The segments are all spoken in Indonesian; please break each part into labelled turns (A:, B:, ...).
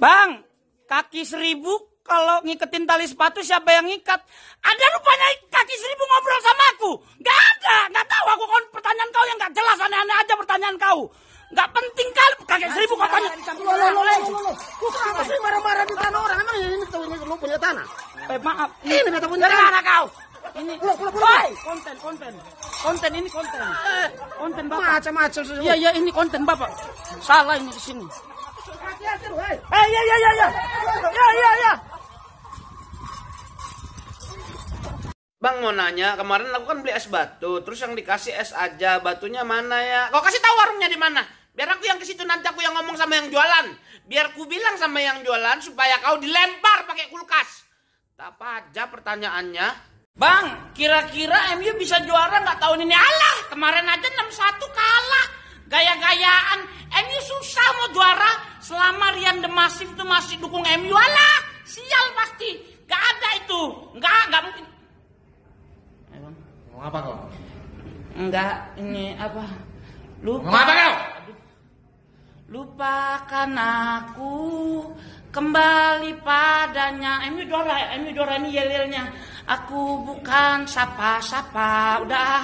A: Bang, kaki seribu kalau ngiketin tali sepatu siapa yang ngikat? Ada rupanya kaki seribu ngobrol sama aku. Gak ada, gak tahu aku kan pertanyaan kau yang gak jelas aneh-aneh aja pertanyaan kau. Gak penting kali kaki seribu kau tanya. Lo Kenapa sih marah-marah di tanah orang? Emang ini tuh ini lo punya tanah? Eh maaf. Ini minta punya tanah. kau? Ini pulang pulang pulang. Konten konten. Konten ini konten. Eh, konten bapak. Macam-macam. Iya iya ini konten bapak. Salah ini di sini. Hey, ya, ya, ya, ya, ya, ya, ya. Bang mau nanya, kemarin aku kan beli es batu, terus yang dikasih es aja, batunya mana ya? Kau kasih tahu warungnya di mana? Biar aku yang ke situ nanti aku yang ngomong sama yang jualan. Biar ku bilang sama yang jualan supaya kau dilempar pakai kulkas. Tak aja pertanyaannya. Bang, kira-kira MU bisa juara nggak tahun ini? Allah, kemarin aja 6-1 kalah. Gaya-gayaan, MU susah mau juara Selama Rian The Massive itu masih dukung MU, alah sial pasti. Gak ada itu. Gak, gak mungkin. Ngomong apa kau? Enggak, ini apa? Lupa. Ngomong apa kau? Lupakan aku kembali padanya. Emi Dora, Emi Dora ini yel Aku bukan sapa-sapa. Udah,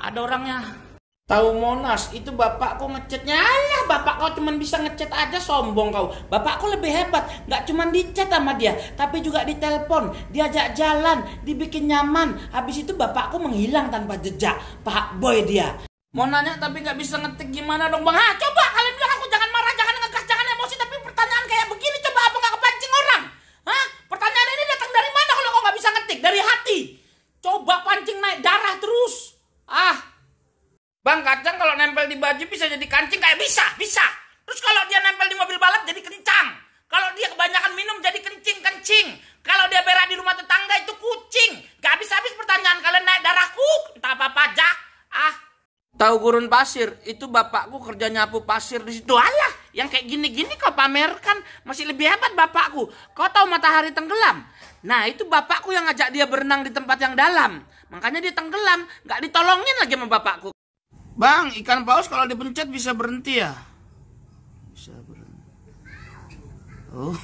A: ada orangnya. Tahu Monas itu bapakku ngechatnya Alah bapak kau cuman bisa ngechat aja sombong kau Bapakku lebih hebat Gak cuma dicat sama dia Tapi juga ditelepon Diajak jalan Dibikin nyaman Habis itu bapakku menghilang tanpa jejak Pak Boy dia Mau nanya tapi gak bisa ngetik gimana dong bang Ha coba kalian aja bisa jadi kancing kayak bisa, bisa. Terus kalau dia nempel di mobil balap jadi kencang. Kalau dia kebanyakan minum jadi kencing, kencing. Kalau dia berada di rumah tetangga itu kucing. Gak habis-habis pertanyaan kalian naik darahku. Entah apa pajak. Ah. Tahu gurun pasir, itu bapakku kerja nyapu pasir di situ. Alah, yang kayak gini-gini kau pamerkan. Masih lebih hebat bapakku. Kau tahu matahari tenggelam? Nah, itu bapakku yang ngajak dia berenang di tempat yang dalam. Makanya dia tenggelam, gak ditolongin lagi sama bapakku. Bang, ikan paus kalau dipencet bisa berhenti ya? Bisa berhenti. Oh.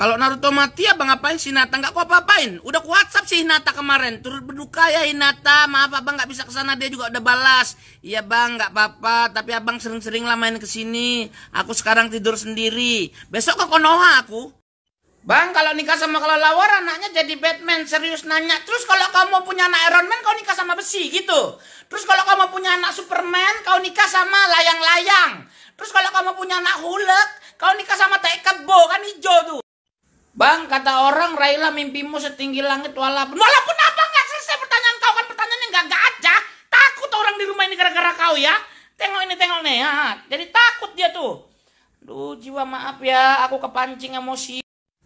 A: Kalau Naruto mati ya, bang si Nata? Gak kok apa-apain. Udah ku WhatsApp si Hinata kemarin. Turut berduka ya Hinata. Maaf abang nggak bisa kesana. Dia juga udah balas. Iya bang nggak apa-apa. Tapi abang sering-sering lah main kesini. Aku sekarang tidur sendiri. Besok ke Konoha aku. Bang, kalau nikah sama kelelawar anaknya jadi Batman. Serius nanya. Terus kalau kamu punya anak Iron Man, kau nikah sama besi gitu. Terus kalau kamu punya anak Superman, kau nikah sama layang-layang. Terus kalau kamu punya anak Hulk, kau nikah sama taikat bo kan hijau tuh. Bang, kata orang Raila mimpimu setinggi langit walaupun walaupun apa nggak selesai pertanyaan kau kan pertanyaannya nggak nggak aja. Takut orang di rumah ini gara-gara kau ya. Tengok ini tengok nih ya. Jadi takut dia tuh. Duh jiwa maaf ya, aku kepancing emosi.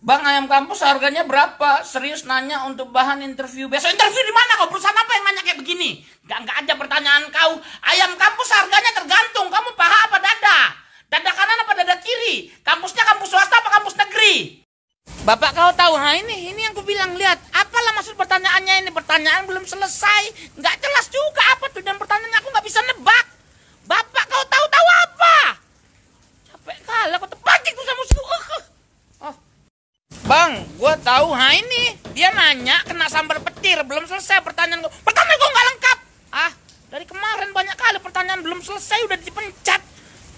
A: Bang ayam kampus harganya berapa? Serius nanya untuk bahan interview besok. Interview di mana kau? Perusahaan apa yang nanya kayak begini? Gak, gak ada pertanyaan kau. Ayam kampus harganya tergantung. Kamu paha apa dada? Dada kanan apa dada kiri? Kampusnya kampus swasta apa kampus negeri? Bapak kau tahu, nah ini ini yang aku bilang lihat. Apalah maksud pertanyaannya ini? Pertanyaan belum selesai. Gak jelas juga apa tuh dan pertanyaannya aku nggak bisa nebak. Bang, gue tahu. ha ini dia nanya kena sambar petir. Belum selesai pertanyaan gue. Pertanyaan gue nggak lengkap. Ah, dari kemarin banyak kali pertanyaan belum selesai udah dipencet.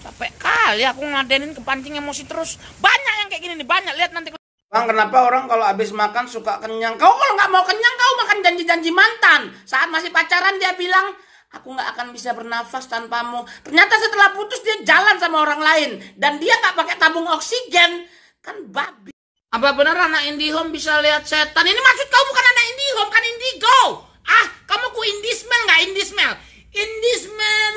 A: Capek kali aku ngadenin kepancing emosi terus. Banyak yang kayak gini nih, banyak. Lihat nanti. Bang, kenapa orang kalau habis makan suka kenyang? Kau kalau nggak mau kenyang, kau makan janji-janji mantan. Saat masih pacaran dia bilang, aku nggak akan bisa bernafas tanpamu. Ternyata setelah putus dia jalan sama orang lain. Dan dia nggak pakai tabung oksigen. Kan babi. Apa benar anak IndiHome bisa lihat setan? Ini maksud kau bukan anak IndiHome, kan Indigo. Ah, kamu ku Indismel nggak Indismel? Indismel,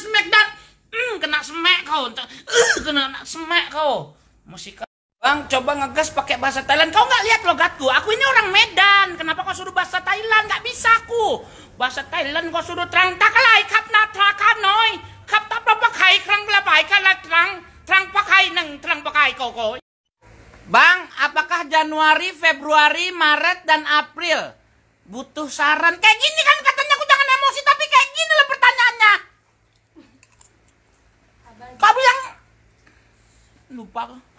A: smack dan Hmm, kena smack kau. Uh, kena, kena smack kau. Musik Bang, coba ngegas pakai bahasa Thailand. Kau nggak lihat logatku? Aku ini orang Medan. Kenapa kau suruh bahasa Thailand? Nggak bisa aku. Bahasa Thailand kau suruh terang takalai kap natrakan noi. Kap tak pakai kerang belapai kalat terang terang pakai neng terang pakai kau kau. Bang, apakah Januari, Februari, Maret, dan April butuh saran? Kayak gini kan katanya aku jangan emosi, tapi kayak gini lah pertanyaannya. Kamu yang lupa kok.